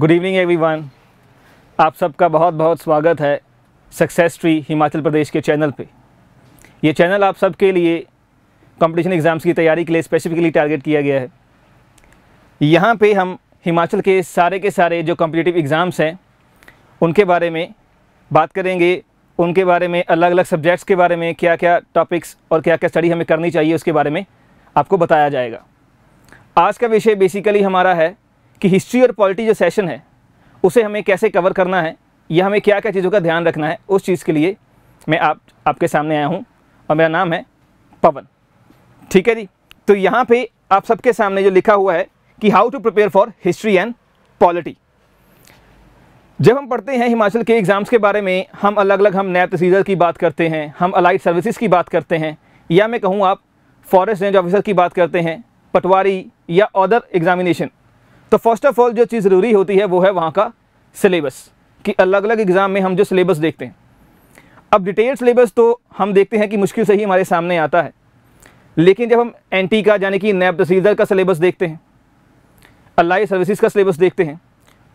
good evening everyone आप सबका बहुत बहुत स्वागत है सक्सेस ट्री हिमाचल प्रदेश के चैनल पे ये चैनल आप सबके लिए कंपटीशन एग्ज़ाम्स की तैयारी के लिए स्पेसिफिकली टारगेट किया गया है यहाँ पे हम हिमाचल के सारे के सारे जो कम्पिटिटिव एग्ज़ाम्स हैं उनके बारे में बात करेंगे उनके बारे में अलग अलग सब्जेक्ट्स के बारे में क्या क्या टॉपिक्स और क्या क्या स्टडी हमें करनी चाहिए उसके बारे में आपको बताया जाएगा आज का विषय बेसिकली हमारा है कि हिस्ट्री और पॉलिटी जो सेशन है उसे हमें कैसे कवर करना है या हमें क्या क्या चीज़ों का ध्यान रखना है उस चीज़ के लिए मैं आप आपके सामने आया हूँ और मेरा नाम है पवन ठीक है जी तो यहाँ पे आप सबके सामने जो लिखा हुआ है कि how to prepare for history and polity जब हम पढ़ते हैं हिमाचल के एग्ज़ाम्स के बारे में हम अलग अलग हम नैब तहसीलदार की बात करते हैं हम अलाइड सर्विसेज की बात करते हैं या मैं कहूँ आप फॉरेस्ट रेंज ऑफिसर की बात करते हैं पटवारी या अदर एग्जामिनेशन तो फर्स्ट ऑफ ऑल जो चीज़ ज़रूरी होती है वो है वहाँ का सिलेबस कि अलग अलग एग्ज़ाम में हम जो सिलेबस देखते हैं अब डिटेल सिलेबस तो हम देखते हैं कि मुश्किल से ही हमारे सामने आता है लेकिन जब हम एनटी का यानी कि नैब तहसीलदार का सिलेबस देखते हैं अलाई सर्विसेज का सिलेबस देखते हैं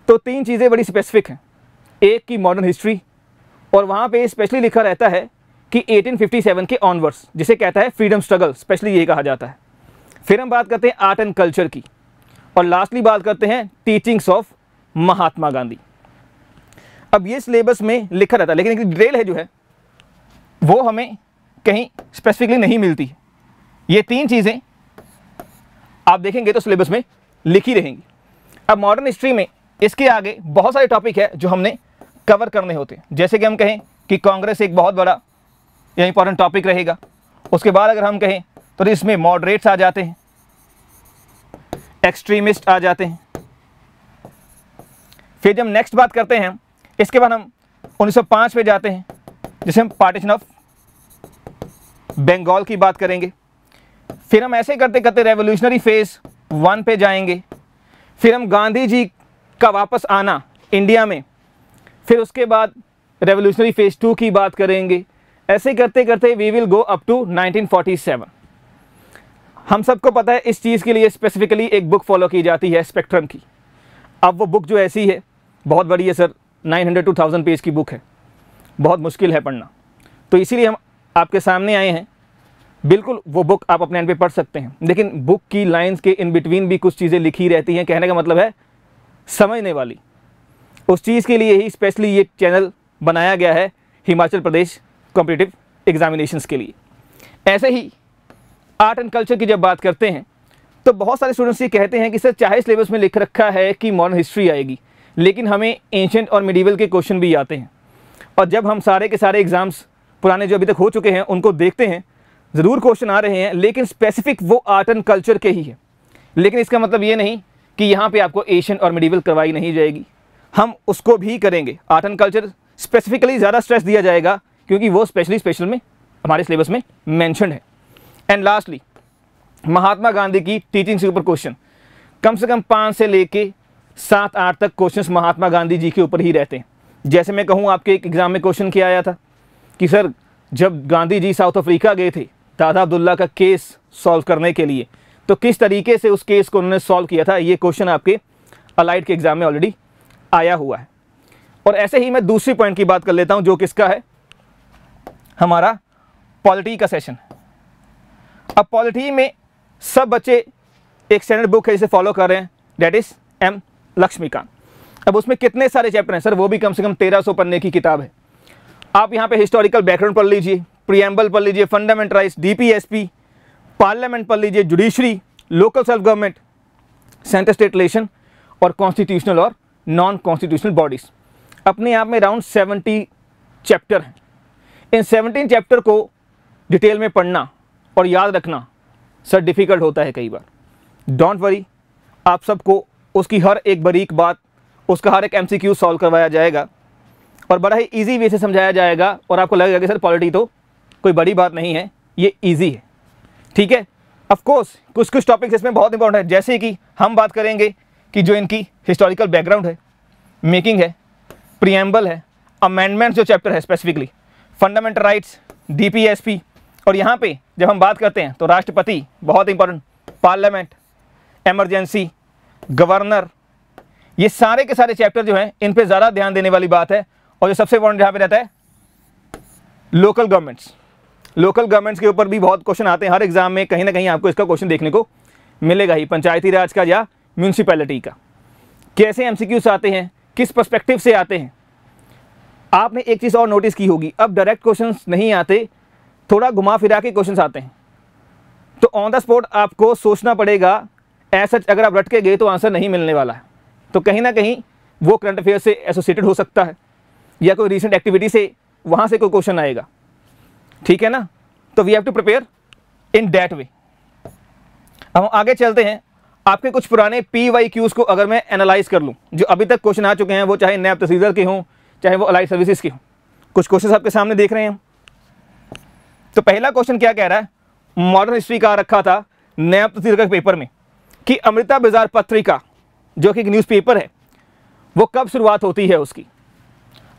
तो तीन चीज़ें बड़ी स्पेसिफिक हैं एक की मॉडर्न हिस्ट्री और वहाँ पे स्पेशली लिखा रहता है कि 1857 के ऑनवर्स जिसे कहता है फ्रीडम स्ट्रगल स्पेशली ये कहा जाता है फिर हम बात करते हैं आर्ट एंड कल्चर की और लास्टली बात करते हैं टीचिंग्स ऑफ महात्मा गांधी अब ये सिलेबस में लिखा रहता है लेकिन एक डिटेल है जो है वो हमें कहीं स्पेसिफिकली नहीं मिलती ये तीन चीज़ें आप देखेंगे तो सिलेबस में लिखी रहेंगी अब मॉडर्न हिस्ट्री में इसके आगे बहुत सारे टॉपिक है जो हमने कवर करने होते हैं जैसे कि हम कहें कि कांग्रेस एक बहुत बड़ा या इंपॉर्टेंट टॉपिक रहेगा उसके बाद अगर हम कहें तो इसमें मॉडरेट्स आ जाते हैं एक्सट्रीमिस्ट आ जाते हैं फिर जब नेक्स्ट बात करते हैं इसके बाद हम 1905 पे जाते हैं जिसे हम पार्टीशन ऑफ बंगाल की बात करेंगे फिर हम ऐसे करते करते रेवोल्यूशनरी फेज वन पे जाएंगे फिर हम गांधी जी का वापस आना इंडिया में फिर उसके बाद रेवोल्यूशनरी फेज टू की बात करेंगे ऐसे करते करते we will go up to 1947 हम सबको पता है इस चीज़ के लिए स्पेसिफिकली एक बुक फॉलो की जाती है स्पेक्ट्रम की अब वो बुक जो ऐसी है बहुत बड़ी है सर 900 टू थाउजेंड पेज की बुक है बहुत मुश्किल है पढ़ना तो इसीलिए हम आपके सामने आए हैं बिल्कुल वो बुक आप अपने एंड पे पढ़ सकते हैं लेकिन बुक की लाइंस के इन बिटवीन भी कुछ चीज़ें लिखी रहती हैं कहने का मतलब है समझने वाली उस चीज़ के लिए ही स्पेशली ये चैनल बनाया गया है हिमाचल प्रदेश कॉम्पिटिटिव एग्जामिनेशन के लिए ऐसे ही आर्ट एंड कल्चर की जब बात करते हैं तो बहुत सारे स्टूडेंट्स ये कहते हैं कि सर चाहे सिलेबस में लिख रखा है कि मॉडर्न हिस्ट्री आएगी लेकिन हमें एंशेंट और मिडीवल के क्वेश्चन भी आते हैं और जब हम सारे के सारे एग्ज़ाम्स पुराने जो अभी तक हो चुके हैं उनको देखते हैं ज़रूर क्वेश्चन आ रहे हैं लेकिन स्पेसिफिक वो आर्ट एंड कल्चर के ही है लेकिन इसका मतलब ये नहीं कि यहाँ पे आपको एशियन और मिडिवल करवाई नहीं जाएगी हम उसको भी करेंगे आर्ट एंड कल्चर स्पेसिफिकली ज़्यादा स्ट्रेस दिया जाएगा क्योंकि वो स्पेशली स्पेशल में हमारे सिलेबस में मैंशनड है एंड लास्टली महात्मा गांधी की टीचिंग से ऊपर क्वेश्चन कम से कम पाँच से लेके सात आठ तक क्वेश्चंस महात्मा गांधी जी के ऊपर ही रहते हैं जैसे मैं कहूँ आपके एक एग्ज़ाम में क्वेश्चन किया आया था कि सर जब गांधी जी साउथ अफ्रीका गए थे दादा अब्दुल्ला का केस सॉल्व करने के लिए तो किस तरीके से उस केस को उन्होंने सॉल्व किया था ये क्वेश्चन आपके अलाइड के एग्ज़ाम में ऑलरेडी आया हुआ है और ऐसे ही मैं दूसरी पॉइंट की बात कर लेता हूँ जो किसका है हमारा पॉलिटी का सेशन अब पॉलिटी में सब बच्चे एक स्टैंडर्ड बुक है जिसे फॉलो कर रहे हैं डेट इज़ एम लक्ष्मीकांत अब उसमें कितने सारे चैप्टर हैं सर वो भी कम से कम तेरह सौ पन्ने की किताब है आप यहाँ पे हिस्टोरिकल बैकग्राउंड पढ़ लीजिए प्रियम्बल पढ़ लीजिए फंडामेंटलाइज डीपीएसपी पार्लियामेंट पढ़ लीजिए judiciary local self government centre state relation और कॉन्स्टिट्यूशनल और नॉन कॉन्स्टिट्यूशनल बॉडीज़ अपने आप में अराउंड सेवेंटी चैप्टर हैं इन सेवनटीन चैप्टर को डिटेल में पढ़ना और याद रखना सर डिफ़िकल्ट होता है कई बार डोंट वरी आप सबको उसकी हर एक बरीक बात उसका हर एक एम सी क्यू सॉल्व करवाया जाएगा और बड़ा ही ईजी वे से समझाया जाएगा और आपको लगेगा कि सर पॉलिटी तो कोई बड़ी बात नहीं है ये ईजी है ठीक है अफकोर्स कुछ कुछ टॉपिक्स इसमें बहुत इंपॉर्टेंट है जैसे कि हम बात करेंगे कि जो इनकी हिस्टोरिकल बैकग्राउंड है मेकिंग है प्रियम्बल है अमेंडमेंट्स जो चैप्टर है specifically fundamental rights D P S P और यहाँ पे जब हम बात करते हैं तो राष्ट्रपति बहुत इंपॉर्टेंट पार्लियामेंट एमरजेंसी गवर्नर ये सारे के सारे चैप्टर जो हैं इन पे ज़्यादा ध्यान देने वाली बात है और जो सबसे इंपॉर्टेंट यहाँ पे रहता है लोकल गवर्नमेंट्स लोकल गवर्नमेंट्स के ऊपर भी बहुत क्वेश्चन आते हैं हर एग्जाम में कहीं ना कहीं आपको इसका क्वेश्चन देखने को मिलेगा ही पंचायती राज का या म्यूनसिपैलिटी का कैसे एम आते हैं किस परस्पेक्टिव से आते हैं आपने एक चीज़ और नोटिस की होगी अब डायरेक्ट क्वेश्चन नहीं आते थोड़ा घुमा फिरा के क्वेश्चन आते हैं तो ऑन द स्पॉट आपको सोचना पड़ेगा ऐसा अगर आप रट के गए तो आंसर नहीं मिलने वाला है तो कहीं ना कहीं वो करंट अफेयर से एसोसिएटेड हो सकता है या कोई रिसेंट एक्टिविटी से वहाँ से कोई क्वेश्चन आएगा ठीक है ना तो we have to prepare in that way अब हम आगे चलते हैं आपके कुछ पुराने पी वाई क्यूज़ को अगर मैं एनालाइज कर लूँ जो अभी तक क्वेश्चन आ चुके हैं वो चाहे नैब तसीजर के हों चाहे वो अलाइड सर्विसेज के हों कुछ क्वेश्चन आपके सामने देख रहे हैं तो पहला क्वेश्चन क्या कह रहा है मॉडर्न हिस्ट्री का रखा था नया पत्रिका के पेपर में कि अमृता बाजार पत्रिका जो कि एक न्यूज़पेपर है वो कब शुरुआत होती है उसकी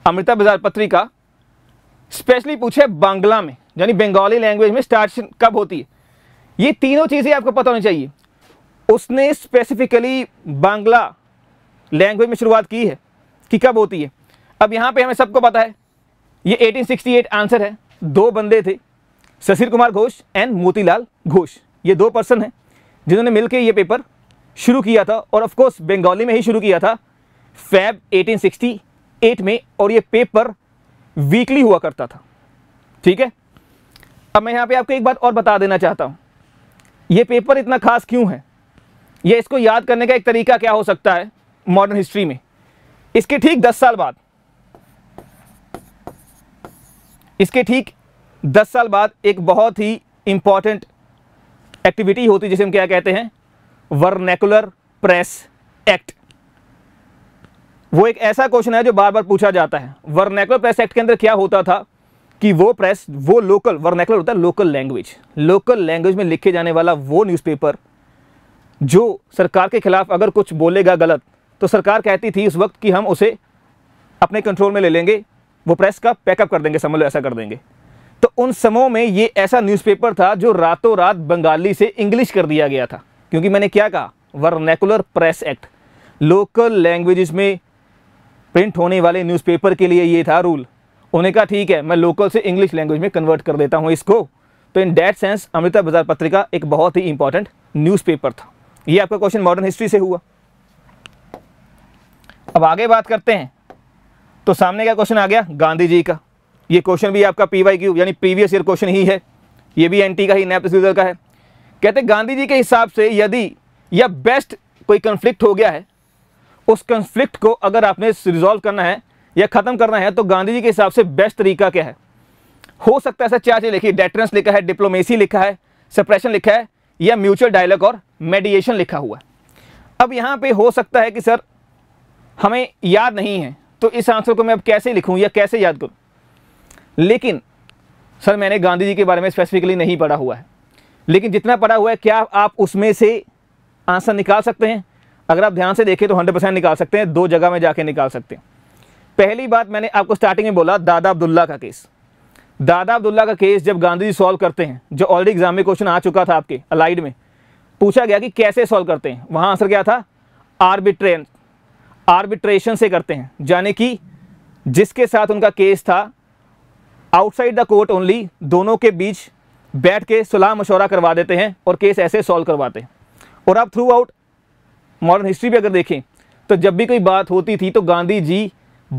अमृता बाजार पत्रिका स्पेशली पूछे बांग्ला में यानी बंगाली लैंग्वेज में स्टार्ट कब होती है ये तीनों चीज़ें आपको पता होनी चाहिए उसने स्पेसिफिकली बांग्ला लैंग्वेज में शुरुआत की है कि कब होती है अब यहाँ पे हमें सबको पता है ये 1868 आंसर है दो बंदे थे शशीर कुमार घोष एंड मोतीलाल घोष ये दो पर्सन हैं जिन्होंने मिलकर ये पेपर शुरू किया था और ऑफकोर्स बंगाली में ही शुरू किया था फैब 1868 में और ये पेपर वीकली हुआ करता था ठीक है अब मैं यहाँ पे आपको एक बात और बता देना चाहता हूँ ये पेपर इतना खास क्यों है ये इसको याद करने का एक तरीका क्या हो सकता है मॉडर्न हिस्ट्री में इसके ठीक दस साल बाद इसके ठीक दस साल बाद एक बहुत ही इम्पॉर्टेंट एक्टिविटी होती जिसे हम क्या कहते हैं वर्नेकुलर प्रेस एक्ट वो एक ऐसा क्वेश्चन है जो बार बार पूछा जाता है वर्नेकुलर प्रेस एक्ट के अंदर क्या होता था कि वो प्रेस वो लोकल वर्नेकुलर होता है लोकल लैंग्वेज लोकल लैंग्वेज में लिखे जाने वाला वो न्यूज़पेपर जो सरकार के खिलाफ अगर कुछ बोलेगा गलत तो सरकार कहती थी उस वक्त कि हम उसे अपने कंट्रोल में ले लेंगे वो प्रेस का पैकअप कर देंगे समझ लो ऐसा कर देंगे तो उन समों में ये ऐसा न्यूज़पेपर था जो रातों रात बंगाली से इंग्लिश कर दिया गया था क्योंकि मैंने क्या कहा vernacular press act local language में प्रिंट होने वाले न्यूज़पेपर के लिए ये था रूल उन्हें कहा ठीक है मैं लोकल से इंग्लिश लैंग्वेज में कन्वर्ट कर देता हूँ इसको तो इन डैट सेंस अमृता बाजार पत्रिका एक बहुत ही इंपॉर्टेंट न्यूज़पेपर था ये आपका क्वेश्चन मॉडर्न हिस्ट्री से हुआ अब आगे बात करते हैं तो सामने का क्वेश्चन आ गया गांधी जी का ये क्वेश्चन भी आपका पी वाई क्यू यानी प्रीवियस ईयर क्वेश्चन ही है ये भी एनटी का ही नैप प्रोसीजर का है कहते गांधी जी के हिसाब से यदि या बेस्ट कोई कन्फ्लिक्ट हो गया है उस कन्फ्लिक्ट को अगर आपने रिजॉल्व करना है या ख़त्म करना है तो गांधी जी के हिसाब से बेस्ट तरीका क्या है हो सकता है ऐसा चार चीज़ लिखी डेटरेंस लिखा है डिप्लोमेसी लिखा है सप्रेशन लिखा है या म्यूचुअल डायलॉग और मेडिएशन लिखा हुआ है अब यहाँ पे हो सकता है कि सर हमें याद नहीं है तो इस आंसर को मैं अब कैसे लिखूँ या कैसे याद करूँ लेकिन सर मैंने गांधी जी के बारे में स्पेसिफिकली नहीं पढ़ा हुआ है लेकिन जितना पढ़ा हुआ है क्या आप उसमें से आंसर निकाल सकते हैं अगर आप ध्यान से देखें तो हंड्रेड परसेंट निकाल सकते हैं दो जगह में जाके निकाल सकते हैं पहली बात मैंने आपको स्टार्टिंग में बोला दादा अब्दुल्ला का केस दादा अब्दुल्ला का केस जब गांधी जी सॉल्व करते हैं जो ऑलरेडी एग्जाम में क्वेश्चन आ चुका था आपके अलाइड में पूछा गया कि कैसे सॉल्व करते हैं वहाँ आंसर क्या था आर्बिट्रेन आर्बिट्रेशन से करते हैं यानी कि जिसके साथ उनका केस था आउटसाइड द कोर्ट ओनली दोनों के बीच बैठ के सलाह मशवरा करवा देते हैं और केस ऐसे सॉल्व करवाते हैं और आप थ्रू आउट मॉडर्न हिस्ट्री भी अगर देखें तो जब भी कोई बात होती थी तो गांधी जी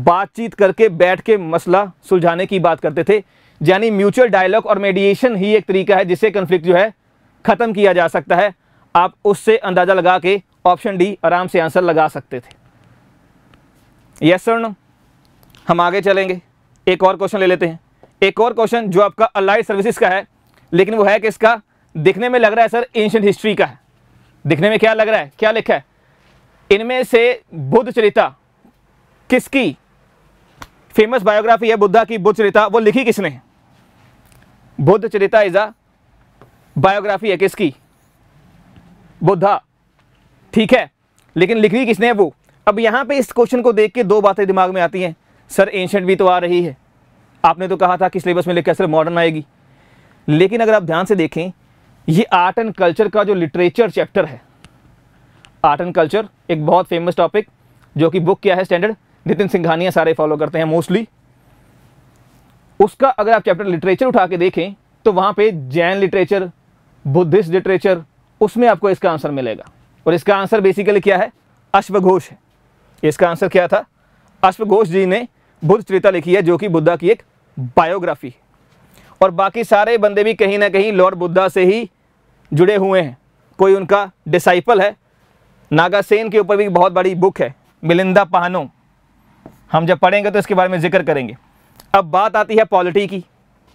बातचीत करके बैठ के मसला सुलझाने की बात करते थे यानी म्यूचुअल डायलॉग और मेडिएशन ही एक तरीका है जिससे कन्फ्लिक्ट जो है ख़त्म किया जा सकता है आप उससे अंदाज़ा लगा के ऑप्शन डी आराम से आंसर लगा सकते थे यस सर नो हम आगे चलेंगे एक और क्वेश्चन ले लेते हैं एक और क्वेश्चन जो आपका अलाइड सर्विसेज का है लेकिन वो है कि इसका दिखने में लग रहा है सर एंशंट हिस्ट्री का है दिखने में क्या लग रहा है क्या लिखा है इनमें से बुद्ध चरिता किसकी फेमस बायोग्राफी है बुद्धा की बुद्ध चरिता वो लिखी किसने Buddha Charita is a biography है किसकी बुद्धा ठीक है लेकिन लिखी किसने है वो अब यहां पे इस क्वेश्चन को देख के दो बातें दिमाग में आती हैं सर एंशंट भी तो आ रही है आपने तो कहा था कि सिलेबस में लेकर सिर्फ मॉडर्न आएगी लेकिन अगर आप ध्यान से देखें ये आर्ट एंड कल्चर का जो लिटरेचर चैप्टर है आर्ट एंड कल्चर एक बहुत फेमस टॉपिक जो कि बुक क्या है स्टैंडर्ड नितिन सिंघानिया सारे फॉलो करते हैं मोस्टली उसका अगर आप चैप्टर लिटरेचर उठा के देखें तो वहाँ पे जैन लिटरेचर बुद्धिस्ट लिटरेचर उसमें आपको इसका आंसर मिलेगा और इसका आंसर बेसिकली क्या है अश्वघोष इसका आंसर क्या था अश्वघोष जी ने बुद्ध चरिता लिखी है जो कि बुद्धा की एक बायोग्राफी और बाकी सारे बंदे भी कहीं ना कहीं लॉर्ड बुद्धा से ही जुड़े हुए हैं कोई उनका डिसाइपल है नागासेन के ऊपर भी बहुत बड़ी बुक है मिलिंदा पहानो हम जब पढ़ेंगे तो इसके बारे में जिक्र करेंगे अब बात आती है पॉलिटी की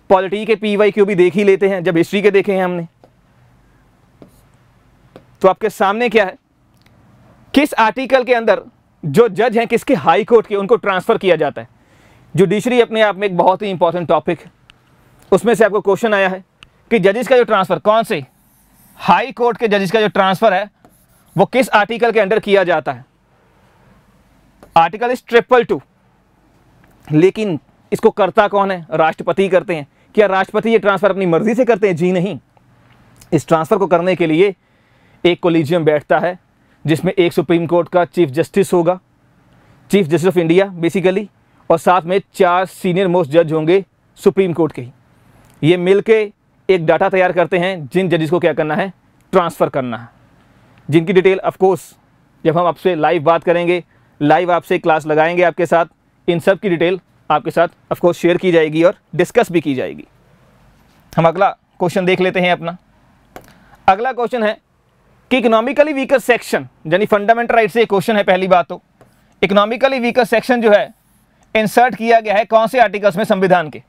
पॉलिटी के पी वाई क्यू भी देख ही लेते हैं जब हिस्ट्री के देखे हैं हमने तो आपके सामने क्या है किस आर्टिकल के अंदर जो जज हैं किसके हाई कोर्ट के उनको ट्रांसफ़र किया जाता है जुडिशरी अपने आप में एक बहुत ही इंपॉर्टेंट टॉपिक है उसमें से आपको क्वेश्चन आया है कि जजेस का जो ट्रांसफ़र कौन से हाई कोर्ट के जजेस का जो ट्रांसफ़र है वो किस आर्टिकल के अंडर किया जाता है आर्टिकल इज ट्रिपल टू लेकिन इसको करता कौन है राष्ट्रपति करते हैं क्या राष्ट्रपति ये ट्रांसफ़र अपनी मर्ज़ी से करते हैं जी नहीं इस ट्रांसफ़र को करने के लिए एक कोलिजियम बैठता है जिसमें एक सुप्रीम कोर्ट का चीफ जस्टिस होगा chief justice of India basically और साथ में चार सीनियर मोस्ट जज होंगे सुप्रीम कोर्ट के ही ये मिल के एक डाटा तैयार करते हैं जिन जजेस को क्या करना है ट्रांसफ़र करना है जिनकी डिटेल ऑफकोर्स जब हम आपसे लाइव बात करेंगे लाइव आपसे क्लास लगाएंगे आपके साथ इन सब की डिटेल आपके साथ ऑफकोर्स शेयर की जाएगी और डिस्कस भी की जाएगी हम अगला क्वेश्चन देख लेते हैं अपना अगला क्वेश्चन है कि इकोनॉमिकली वीकर सेक्शन यानी फंडामेंटल राइट से क्वेश्चन है पहली बात तो इकोनॉमिकली वीकर सेक्शन जो है इंसर्ट किया गया है कौन से आर्टिकल्स में संविधान के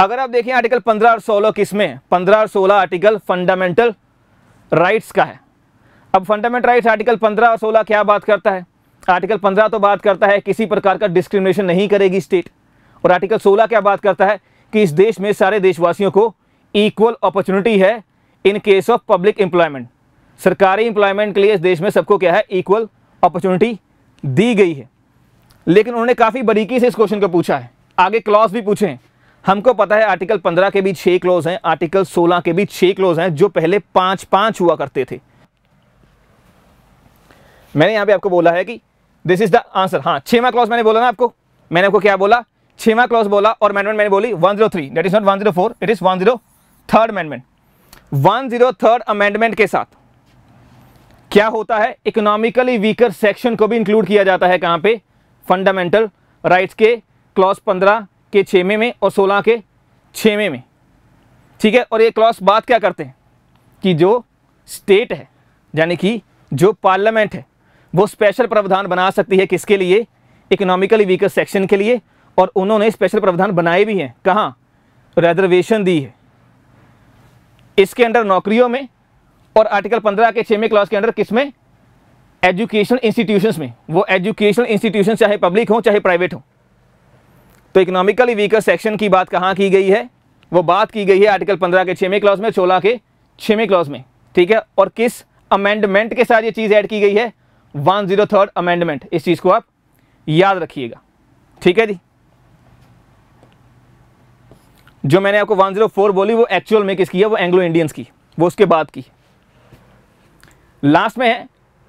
अगर आप देखें आर्टिकल 15 और 16 किस में पंद्रह और 16 आर्टिकल फंडामेंटल राइट्स का है अब फंडामेंटल राइट्स आर्टिकल 15 और 16 क्या बात करता है आर्टिकल 15 तो बात करता है किसी प्रकार का डिस्क्रिमिनेशन नहीं करेगी स्टेट और आर्टिकल 16 क्या बात करता है कि इस देश में सारे देशवासियों को इक्वल अपॉर्चुनिटी है in case of public employment सरकारी एम्प्लॉयमेंट के लिए इस देश में सबको क्या है इक्वल अपॉर्चुनिटी दी गई है लेकिन उन्होंने काफ़ी बारीकी से इस क्वेश्चन को पूछा है आगे क्लॉज भी पूछे हमको पता है आर्टिकल 15 के भी छः क्लॉज हैं आर्टिकल 16 के भी छः क्लॉज हैं जो पहले पाँच पाँच हुआ करते थे मैंने यहाँ पे आपको बोला है कि दिस इज द आंसर हाँ छेवा क्लॉज मैंने बोला ना आपको मैंने आपको क्या बोला छेवा क्लॉज बोला और अमेंडमेंट मैंने बोली one zero three that is not one zero four it is one zero third amendment one zero third amendment के साथ क्या होता है इकोनॉमिकली वीकर सेक्शन को भी इंक्लूड किया जाता है कहां पे फंडामेंटल राइट्स के क्लॉस पंद्रह के छवें में और सोलह के छवें में ठीक है और ये क्लॉस बात क्या करते हैं कि जो स्टेट है यानी कि जो पार्लियामेंट है वो स्पेशल प्रावधान बना सकती है किसके लिए इकोनॉमिकली वीकर सेक्शन के लिए और उन्होंने स्पेशल प्रावधान बनाए भी हैं कहाँ रिजर्वेशन दी है इसके अंडर नौकरियों में और आर्टिकल पंद्रह के छवें में क्लॉज के अंडर किस में एजुकेशनल इंस्टीट्यूशंस में वो एजुकेशनल इंस्टीट्यूशन चाहे पब्लिक हो चाहे प्राइवेट हो तो इकोनॉमिकली वीकर सेक्शन की बात कहाँ की गई है वो बात की गई है आर्टिकल पंद्रह के छवें क्लॉज में सोलह के छवें क्लॉज में ठीक है और किस अमेंडमेंट के साथ ये चीज़ ऐड की गई है वन जीरो थर्ड अमेंडमेंट इस चीज़ को आप याद रखिएगा ठीक है जी जो मैंने आपको वन जीरो फोर बोली वो एक्चुअल में किसकी है वो एंग्लो इंडियंस की वो उसके बाद की लास्ट में है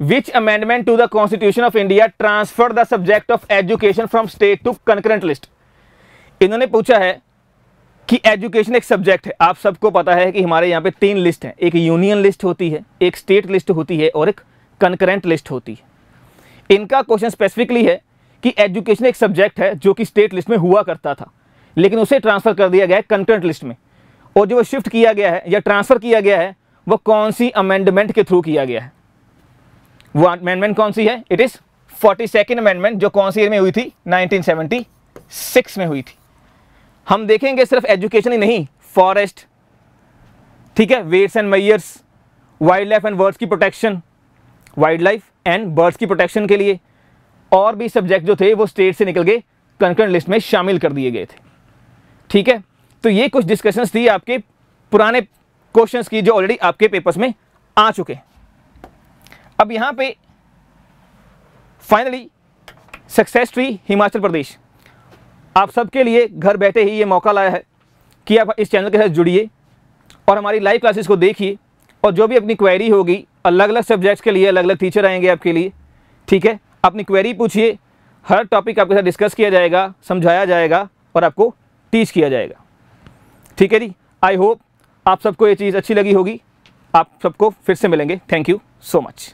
which amendment to the constitution of india transferred the subject of education from state to concurrent list इन्होंने पूछा है कि एजुकेशन एक सब्जेक्ट है आप सबको पता है कि हमारे यहाँ पे तीन लिस्ट हैं एक यूनियन लिस्ट होती है एक स्टेट लिस्ट होती है और एक कंकरेंट लिस्ट होती है इनका क्वेश्चन स्पेसिफिकली है कि एजुकेशन एक सब्जेक्ट है जो कि स्टेट लिस्ट में हुआ करता था लेकिन उसे ट्रांसफ़र कर दिया गया है कंकरेंट लिस्ट में और जो शिफ्ट किया गया है या ट्रांसफ़र किया गया है वो कौन सी अमेंडमेंट के थ्रू किया गया है वो अमेंडमेंट कौन सी है it is forty second amendment जो कौन सी ईयर में हुई थी 1976 में हुई थी हम देखेंगे सिर्फ एजुकेशन ही नहीं फॉरेस्ट ठीक है wets and mires wildlife and birds की protection wildlife and birds की प्रोटेक्शन के लिए और भी सब्जेक्ट जो थे वो स्टेट से निकल गए कंकर्ट लिस्ट में शामिल कर दिए गए थे ठीक है तो ये कुछ डिस्कशंस थी आपके पुराने क्वेश्चंस की जो ऑलरेडी आपके पेपर्स में आ चुके हैं अब यहाँ पे finally success tree Himachal Pradesh आप सबके लिए घर बैठे ही ये मौका लाया है कि आप इस चैनल के साथ जुड़िए और हमारी लाइव क्लासेस को देखिए और जो भी अपनी क्वेरी होगी अलग अलग सब्जेक्ट्स के लिए अलग अलग टीचर आएंगे आपके लिए ठीक है अपनी क्वेरी पूछिए हर टॉपिक आपके साथ डिस्कस किया जाएगा समझाया जाएगा और आपको टीच किया जाएगा ठीक है जी आई होप आप सबको ये चीज़ अच्छी लगी होगी आप सबको फिर से मिलेंगे थैंक यू सो मच